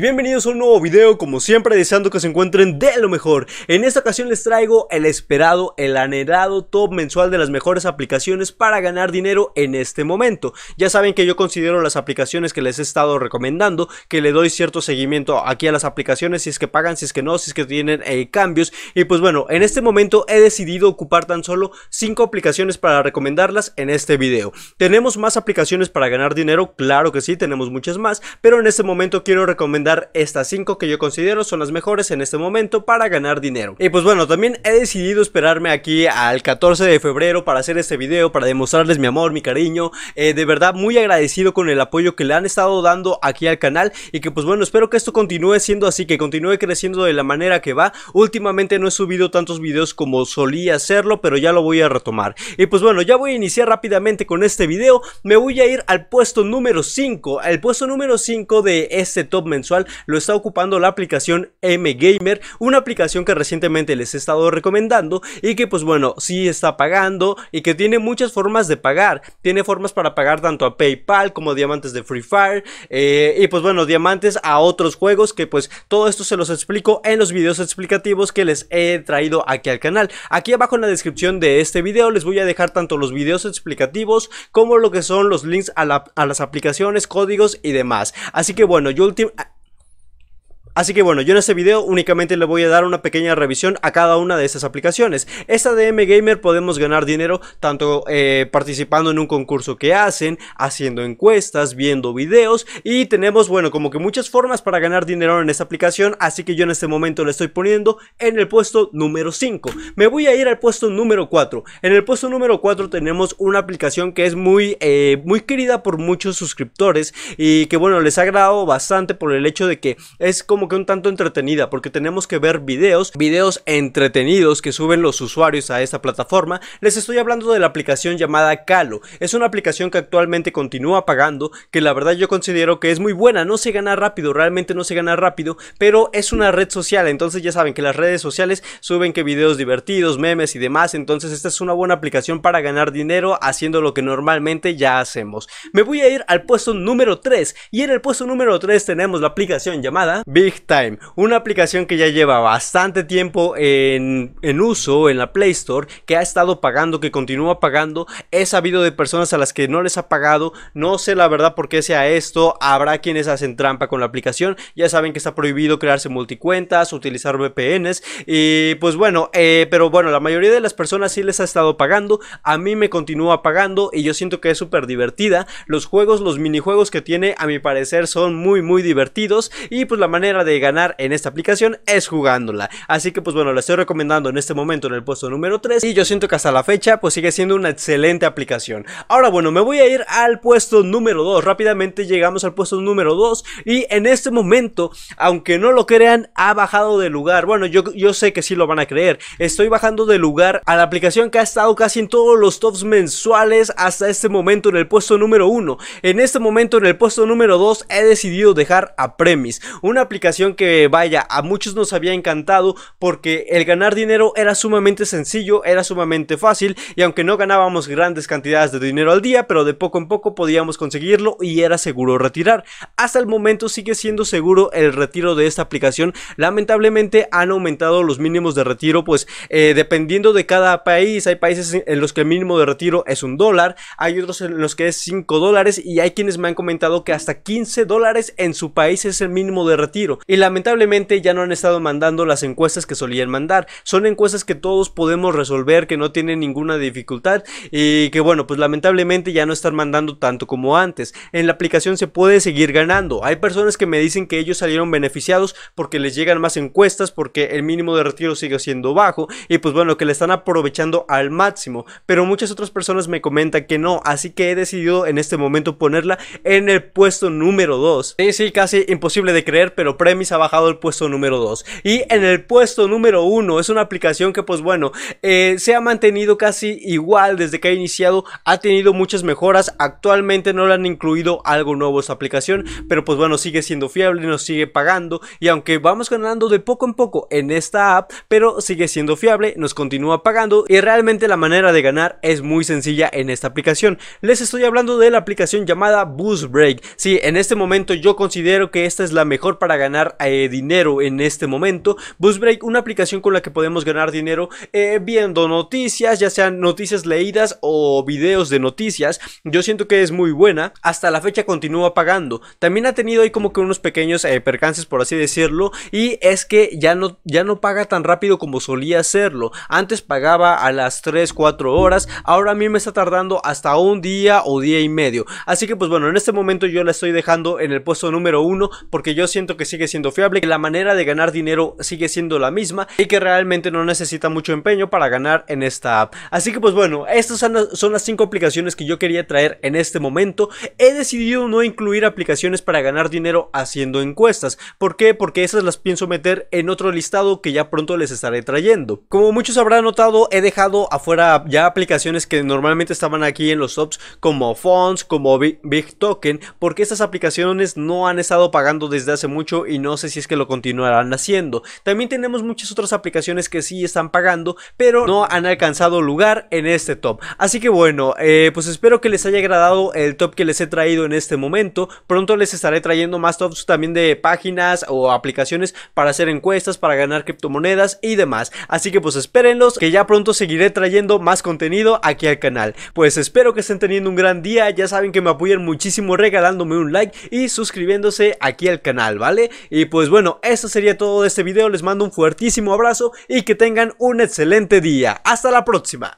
bienvenidos a un nuevo video, como siempre deseando que se encuentren de lo mejor. En esta ocasión les traigo el esperado, el anhelado top mensual de las mejores aplicaciones para ganar dinero en este momento. Ya saben que yo considero las aplicaciones que les he estado recomendando, que le doy cierto seguimiento aquí a las aplicaciones, si es que pagan, si es que no, si es que tienen eh, cambios. Y pues bueno, en este momento he decidido ocupar tan solo 5 aplicaciones para recomendarlas en este video. ¿Tenemos más aplicaciones para ganar dinero? Claro que sí, tenemos muchas más, pero en este momento quiero recomendar estas 5 que yo considero son las mejores en este momento para ganar dinero. Y pues bueno, también he decidido esperarme aquí al 14 de febrero para hacer este video, para demostrarles mi amor, mi cariño. Eh, de verdad, muy agradecido con el apoyo que le han estado dando aquí al canal y que pues bueno, espero que esto continúe siendo así, que continúe creciendo de la manera que va. Últimamente no he subido tantos videos como solía hacerlo, pero ya lo voy a retomar. Y pues bueno, ya voy a iniciar rápidamente con este video. Me voy a ir al puesto número 5, el puesto número 5 de este este top mensual lo está ocupando la aplicación M Gamer, una aplicación que recientemente les he estado recomendando y que pues bueno, sí está pagando y que tiene muchas formas de pagar. Tiene formas para pagar tanto a PayPal como diamantes de Free Fire eh, y pues bueno, diamantes a otros juegos que pues todo esto se los explico en los videos explicativos que les he traído aquí al canal. Aquí abajo en la descripción de este video les voy a dejar tanto los videos explicativos como lo que son los links a, las aplicaciones, códigos y demás. Así que bueno, yo Así que bueno, yo en este video únicamente le voy a dar una pequeña revisión a cada una de esas aplicaciones. Esta dm Gamer podemos ganar dinero tanto eh, participando en un concurso que hacen, haciendo encuestas, viendo videos y tenemos, bueno, como que muchas formas para ganar dinero en esta aplicación, así que yo en este momento le estoy poniendo en el puesto número 5. Me voy a ir al puesto número 4. En el puesto número 4 tenemos una aplicación que es muy, eh, muy querida por muchos suscriptores y que bueno, les ha agradado bastante por el hecho de que es como que un tanto entretenida porque tenemos que ver videos, videos entretenidos que suben los usuarios a esta plataforma. Les estoy hablando de la aplicación llamada Calo. Es una aplicación que actualmente continúa pagando, que la verdad yo considero que es muy buena, no se gana rápido, realmente no se gana rápido, pero es una red social, entonces ya saben que las redes sociales suben que videos divertidos, memes y demás, entonces esta es una buena aplicación para ganar dinero haciendo lo que normalmente ya hacemos. Me voy a ir al puesto número 3 y en el puesto número 3 tenemos la aplicación llamada Big Time, una aplicación que ya lleva bastante tiempo en, en, uso en la Play Store, que ha estado pagando, que continúa pagando. He sabido de personas a las que no les ha pagado, no sé la verdad por qué sea esto, habrá quienes hacen trampa con la aplicación, ya saben que está prohibido crearse multicuentas, utilizar VPNs y pues bueno, eh, pero bueno, la mayoría de las personas sí les ha estado pagando, a mí me continúa pagando y yo siento que es súper divertida. Los juegos, los minijuegos que tiene a mi parecer son muy muy divertidos y pues la manera de ganar en esta aplicación es jugándola. Así que pues bueno, la estoy recomendando en este momento en el puesto número 3 y yo siento que hasta la fecha pues sigue siendo una excelente aplicación. Ahora bueno, me voy a ir al puesto número 2. Rápidamente llegamos al puesto número 2 y en este momento, aunque no lo crean, ha bajado de lugar. Bueno, yo, yo sé que sí lo van a creer. Estoy bajando de lugar a la aplicación que ha estado casi en todos los tops mensuales hasta este momento en el puesto número 1. En este momento en el puesto número 2 he decidido dejar a Premis, una aplicación que vaya, a muchos nos había encantado porque el ganar dinero era sumamente sencillo, era sumamente fácil y aunque no ganábamos grandes cantidades de dinero al día, pero de poco en poco podíamos conseguirlo y era seguro retirar. Hasta el momento sigue siendo seguro el retiro de esta aplicación. Lamentablemente han aumentado los mínimos de retiro, pues eh, dependiendo de cada país, hay países en los que el mínimo de retiro es un dólar, hay otros en los que es 5 dólares y hay quienes me han comentado que hasta 15 dólares en su país es el mínimo de retiro. Y lamentablemente ya no han estado mandando las encuestas que solían mandar. Son encuestas que todos podemos resolver, que no tienen ninguna dificultad y que bueno, pues lamentablemente ya no están mandando tanto como antes. En la aplicación se puede seguir ganando. Hay personas que me dicen que ellos salieron beneficiados porque les llegan más encuestas, porque el mínimo de retiro sigue siendo bajo y pues bueno, que le están aprovechando al máximo. Pero muchas otras personas me comentan que no, así que he decidido en este momento ponerla en el puesto número 2. Sí, sí, casi imposible de creer, pero Premise ha bajado el puesto número 2. Y en el puesto número 1 es una aplicación que pues bueno, eh, se ha mantenido casi igual desde que ha iniciado, ha tenido muchas mejoras, actualmente no le han incluido algo nuevo a aplicación, pero pues bueno, sigue siendo fiable, nos sigue pagando y aunque vamos ganando de poco en poco en esta app, pero sigue siendo fiable, nos continúa pagando y realmente la manera de ganar es muy sencilla en esta aplicación. Les estoy hablando de la aplicación llamada Boost Break. si en este momento yo considero que esta es la mejor para ganar eh, dinero en este momento. Buzzbreak, una aplicación con la que podemos ganar dinero eh, viendo noticias, ya sean noticias leídas o videos de noticias. Yo siento que es muy buena. Hasta la fecha continúa pagando. También ha tenido ahí como que unos pequeños eh, percances, por así decirlo. Y es que ya no, ya no paga tan rápido como solía hacerlo. Antes pagaba a las 3, 4 horas. Ahora a mí me está tardando hasta un día o día y medio. Así que pues bueno, en este momento yo la estoy dejando en el puesto número 1 porque yo siento que sigue siendo fiable, que la manera de ganar dinero sigue siendo la misma y que realmente no necesita mucho empeño para ganar en esta app. Así que pues bueno, estas son las cinco aplicaciones que yo quería traer en este momento. He decidido no incluir aplicaciones para ganar dinero haciendo encuestas. ¿Por qué? Porque esas las pienso meter en otro listado que ya pronto les estaré trayendo. Como muchos habrán notado, he dejado afuera ya aplicaciones que normalmente estaban aquí en los tops como Fonts, como Big Token, porque estas aplicaciones no han estado pagando desde hace mucho y no sé si es que lo continuarán haciendo. También tenemos muchas otras aplicaciones que sí están pagando, pero no han alcanzado lugar en este top. Así que bueno, eh, pues espero que les haya agradado el top que les he traído en este momento. Pronto les estaré trayendo más tops también de páginas o aplicaciones para hacer encuestas, para ganar criptomonedas y demás. Así que pues espérenlos, que ya pronto seguiré trayendo más contenido aquí al canal. Pues espero que estén teniendo un gran día, ya saben que me apoyan muchísimo regalándome un like y suscribiéndose aquí al canal, ¿vale? Y pues bueno, eso sería todo de este video, les mando un fuertísimo abrazo y que tengan un excelente día. Hasta la próxima.